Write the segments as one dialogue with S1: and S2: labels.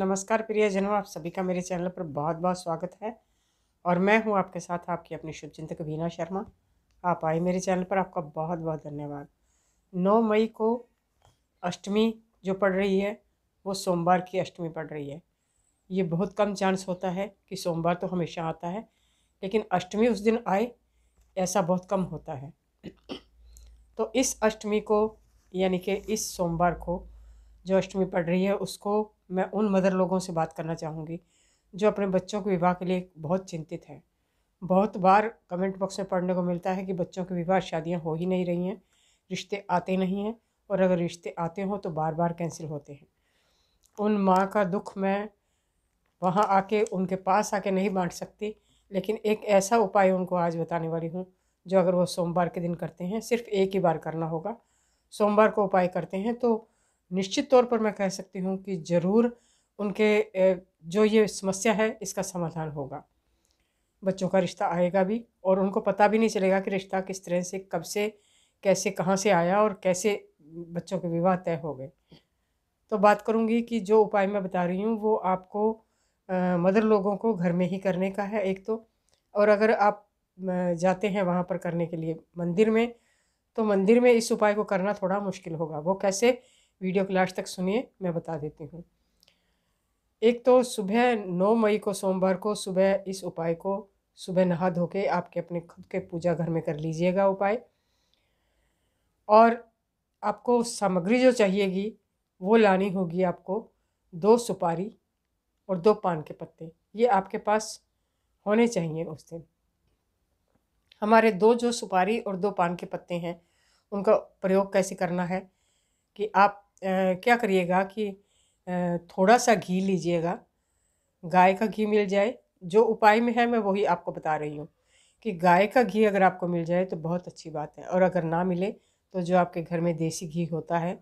S1: नमस्कार प्रियजनों आप सभी का मेरे चैनल पर बहुत बहुत स्वागत है और मैं हूं आपके साथ आपकी अपनी शुभचिंतक वीना शर्मा आप आए मेरे चैनल पर आपका बहुत बहुत धन्यवाद 9 मई को अष्टमी जो पड़ रही है वो सोमवार की अष्टमी पड़ रही है ये बहुत कम चांस होता है कि सोमवार तो हमेशा आता है लेकिन अष्टमी उस दिन आए ऐसा बहुत कम होता है तो इस अष्टमी को यानी कि इस सोमवार को जो अष्टमी पढ़ रही है उसको मैं उन मदर लोगों से बात करना चाहूँगी जो अपने बच्चों के विवाह के लिए बहुत चिंतित हैं बहुत बार कमेंट बॉक्स में पढ़ने को मिलता है कि बच्चों के विवाह शादियाँ हो ही नहीं रही हैं रिश्ते आते नहीं हैं और अगर रिश्ते आते हों तो बार बार कैंसिल होते हैं उन माँ का दुख मैं वहाँ आके उनके पास आके नहीं बांट सकती लेकिन एक ऐसा उपाय उनको आज बताने वाली हूँ जो अगर वो सोमवार के दिन करते हैं सिर्फ एक ही बार करना होगा सोमवार को उपाय करते हैं तो निश्चित तौर पर मैं कह सकती हूँ कि ज़रूर उनके जो ये समस्या है इसका समाधान होगा बच्चों का रिश्ता आएगा भी और उनको पता भी नहीं चलेगा कि रिश्ता किस तरह से कब से कैसे कहाँ से आया और कैसे बच्चों के विवाह तय हो गए तो बात करूँगी कि जो उपाय मैं बता रही हूँ वो आपको मदर लोगों को घर में ही करने का है एक तो और अगर आप जाते हैं वहाँ पर करने के लिए मंदिर में तो मंदिर में इस उपाय को करना थोड़ा मुश्किल होगा वो कैसे वीडियो क्लास तक सुनिए मैं बता देती हूँ एक तो सुबह नौ मई को सोमवार को सुबह इस उपाय को सुबह नहा धो के आपके अपने खुद के पूजा घर में कर लीजिएगा उपाय और आपको सामग्री जो चाहिएगी वो लानी होगी आपको दो सुपारी और दो पान के पत्ते ये आपके पास होने चाहिए उस दिन हमारे दो जो सुपारी और दो पान के पत्ते हैं उनका प्रयोग कैसे करना है कि आप ए, क्या करिएगा कि ए, थोड़ा सा घी लीजिएगा गाय का घी मिल जाए जो उपाय में है मैं वही आपको बता रही हूँ कि गाय का घी अगर आपको मिल जाए तो बहुत अच्छी बात है और अगर ना मिले तो जो आपके घर में देसी घी होता है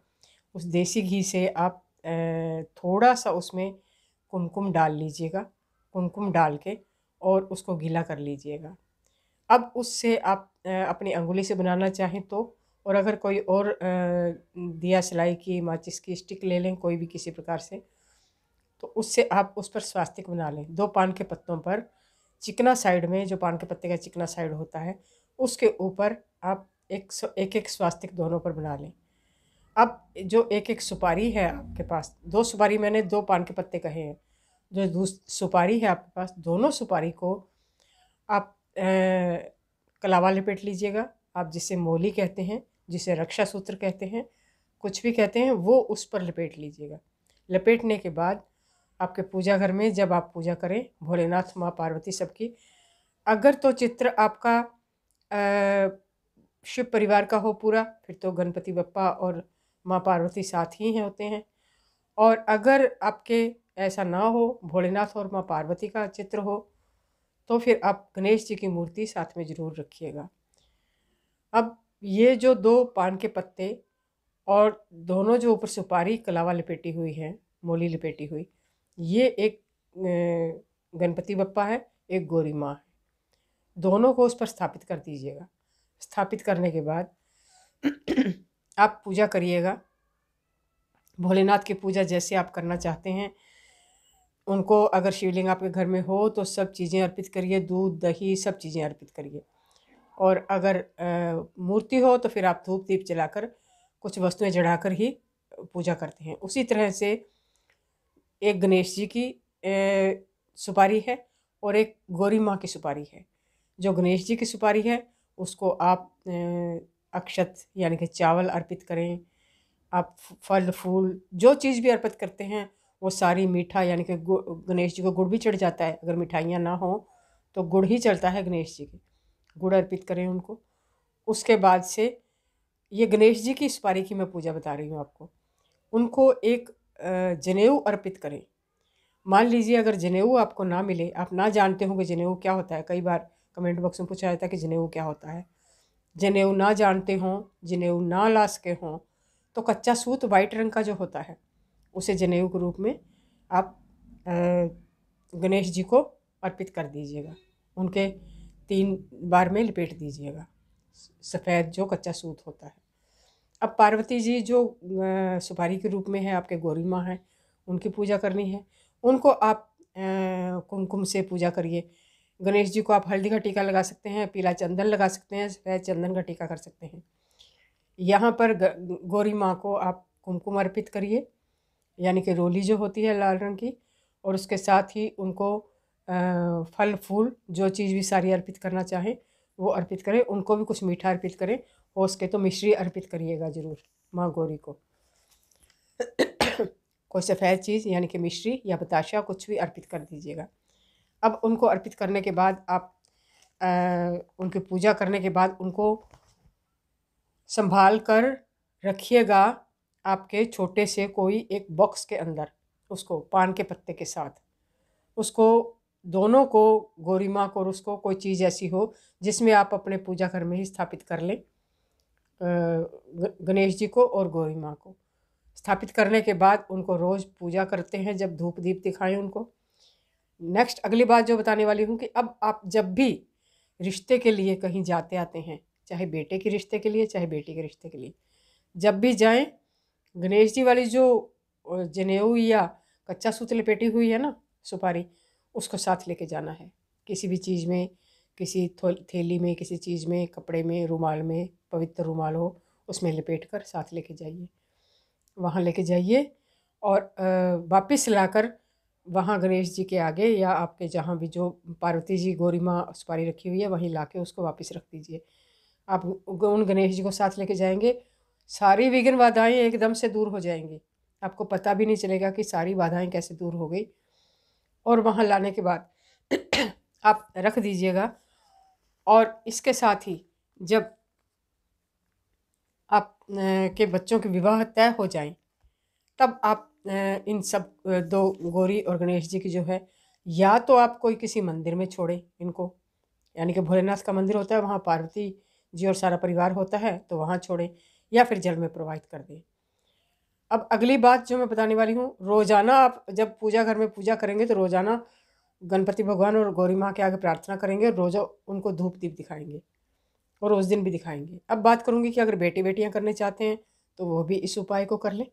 S1: उस देसी घी से आप थोड़ा सा उसमें कुमकुम डाल लीजिएगा कुमकुम डाल के और उसको गीला कर लीजिएगा अब उससे आप अपनी अंगुली से बनाना चाहें तो और अगर कोई और दिया सिलाई की माचिस की स्टिक ले लें कोई भी किसी प्रकार से तो उससे आप उस पर स्वास्तिक बना लें दो पान के पत्तों पर चिकना साइड में जो पान के पत्ते का चिकना साइड होता है उसके ऊपर आप एक एक एक स्वास्तिक दोनों पर बना लें अब जो एक एक सुपारी है आपके पास दो सुपारी मैंने दो पान के पत्ते कहे हैं जो सुपारी है आपके पास दोनों सुपारी को आप ए, कलावा लपेट लीजिएगा आप जिसे मोली कहते हैं जिसे रक्षा सूत्र कहते हैं कुछ भी कहते हैं वो उस पर लपेट लीजिएगा लपेटने के बाद आपके पूजा घर में जब आप पूजा करें भोलेनाथ माँ पार्वती सबकी अगर तो चित्र आपका शिव परिवार का हो पूरा फिर तो गणपति बप्पा और माँ पार्वती साथ ही हैं होते हैं और अगर आपके ऐसा ना हो भोलेनाथ और माँ पार्वती का चित्र हो तो फिर आप गणेश जी की मूर्ति साथ में ज़रूर रखिएगा अब ये जो दो पान के पत्ते और दोनों जो ऊपर सुपारी कलावा लपेटी हुई है मोली लपेटी हुई ये एक गणपति बप्पा है एक गोरी माँ है दोनों को उस पर स्थापित कर दीजिएगा स्थापित करने के बाद आप पूजा करिएगा भोलेनाथ की पूजा जैसे आप करना चाहते हैं उनको अगर शिवलिंग आपके घर में हो तो सब चीज़ें अर्पित करिए दूध दही सब चीज़ें अर्पित करिए और अगर मूर्ति हो तो फिर आप धूप दीप जलाकर कुछ वस्तुएं चढ़ाकर ही पूजा करते हैं उसी तरह से एक गणेश जी की ए, सुपारी है और एक गौरी माँ की सुपारी है जो गणेश जी की सुपारी है उसको आप ए, अक्षत यानी कि चावल अर्पित करें आप फल फूल जो चीज़ भी अर्पित करते हैं वो सारी मीठा यानी कि गणेश जी को गुड़ भी चढ़ जाता है अगर मिठाइयाँ ना हो तो गुड़ ही चढ़ता है गणेश जी के गुड़ अर्पित करें उनको उसके बाद से ये गणेश जी की सुपारी की मैं पूजा बता रही हूँ आपको उनको एक जनेऊ अर्पित करें मान लीजिए अगर जनेऊ आपको ना मिले आप ना जानते होंगे जनेऊ क्या होता है कई बार कमेंट बॉक्स में पूछा जाता है कि जनेऊ क्या होता है जनेऊ ना जानते हों जनेऊ ना ला सके हों तो कच्चा सूत वाइट रंग का जो होता है उसे जनेऊ के रूप में आप गणेश जी को अर्पित कर दीजिएगा उनके तीन बार में लपेट दीजिएगा सफ़ेद जो कच्चा सूत होता है अब पार्वती जी जो सुपारी के रूप में है आपके गौरी माँ हैं उनकी पूजा करनी है उनको आप कुमकुम से पूजा करिए गणेश जी को आप हल्दी का टीका लगा सकते हैं पीला चंदन लगा सकते हैं सफ़ेद चंदन का टीका कर सकते हैं यहाँ पर गौरी माँ को आप कुमकुम अर्पित करिए यानी कि रोली जो होती है लाल रंग की और उसके साथ ही उनको फल फूल जो चीज़ भी सारी अर्पित करना चाहें वो अर्पित करें उनको भी कुछ मीठा अर्पित करें हो उसके तो मिश्री अर्पित करिएगा ज़रूर माँ गौरी को कोई सफ़ेद चीज़ यानी कि मिश्री या बताशा कुछ भी अर्पित कर दीजिएगा अब उनको अर्पित करने के बाद आप आ, उनकी पूजा करने के बाद उनको संभाल कर रखिएगा आपके छोटे से कोई एक बॉक्स के अंदर उसको पान के पत्ते के साथ उसको दोनों को गौरी माँ को और उसको कोई चीज़ ऐसी हो जिसमें आप अपने पूजा घर में ही स्थापित कर लें गणेश जी को और गौरी माँ को स्थापित करने के बाद उनको रोज़ पूजा करते हैं जब धूप दीप दिखाएं उनको नेक्स्ट अगली बात जो बताने वाली हूँ कि अब आप जब भी रिश्ते के लिए कहीं जाते आते हैं चाहे बेटे के रिश्ते के लिए चाहे बेटी के रिश्ते के लिए जब भी जाएं गणेश जी वाली जो जनेऊ या कच्चा सूत लपेटी हुई है ना सुपारी उसको साथ लेके जाना है किसी भी चीज़ में किसी थैली में किसी चीज़ में कपड़े में रुमाल में पवित्र रुमाल हो उसमें लपेट कर साथ लेके जाइए वहाँ लेके जाइए और वापस लाकर वहाँ गणेश जी के आगे या आपके जहाँ भी जो पार्वती जी गौरी माँ सुपारी रखी हुई है वहीं ला के उसको वापस रख दीजिए आप उन गणेश जी को साथ लेके जाएंगे सारी विघ्न बाधाएं एकदम से दूर हो जाएंगी आपको पता भी नहीं चलेगा कि सारी बाधाएं कैसे दूर हो गई और वहाँ लाने के बाद आप रख दीजिएगा और इसके साथ ही जब आप के बच्चों के विवाह तय हो जाएं तब आप इन सब दो गौरी और गणेश जी की जो है या तो आप कोई किसी मंदिर में छोड़ें इनको यानी कि भोलेनाथ का मंदिर होता है वहाँ पार्वती जी और सारा परिवार होता है तो वहाँ छोड़ें या फिर जल में प्रवाहित कर दें अब अगली बात जो मैं बताने वाली हूँ रोज़ाना आप जब पूजा घर में पूजा करेंगे तो रोज़ाना गणपति भगवान और गौरी माँ के आगे प्रार्थना करेंगे और रोज़ा उनको धूप दीप दिखाएंगे और उस दिन भी दिखाएंगे अब बात करूँगी कि अगर बेटे बेटियाँ करने चाहते हैं तो वो भी इस उपाय को कर लें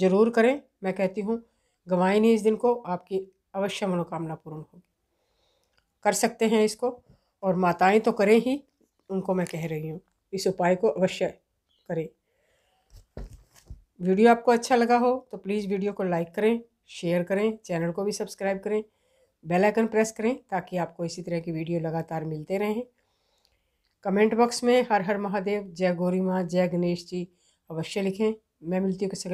S1: ज़रूर करें मैं कहती हूँ गंवाएं नहीं इस दिन को आपकी अवश्य मनोकामना पूर्ण होगी कर सकते हैं इसको और माताएं तो करें ही उनको मैं कह रही हूँ इस उपाय को अवश्य करें वीडियो आपको अच्छा लगा हो तो प्लीज़ वीडियो को लाइक करें शेयर करें चैनल को भी सब्सक्राइब करें बेल आइकन प्रेस करें ताकि आपको इसी तरह की वीडियो लगातार मिलते रहें कमेंट बॉक्स में हर हर महादेव जय गौरी माँ जय गणेश जी अवश्य लिखें मैं मिलती हूँ किसी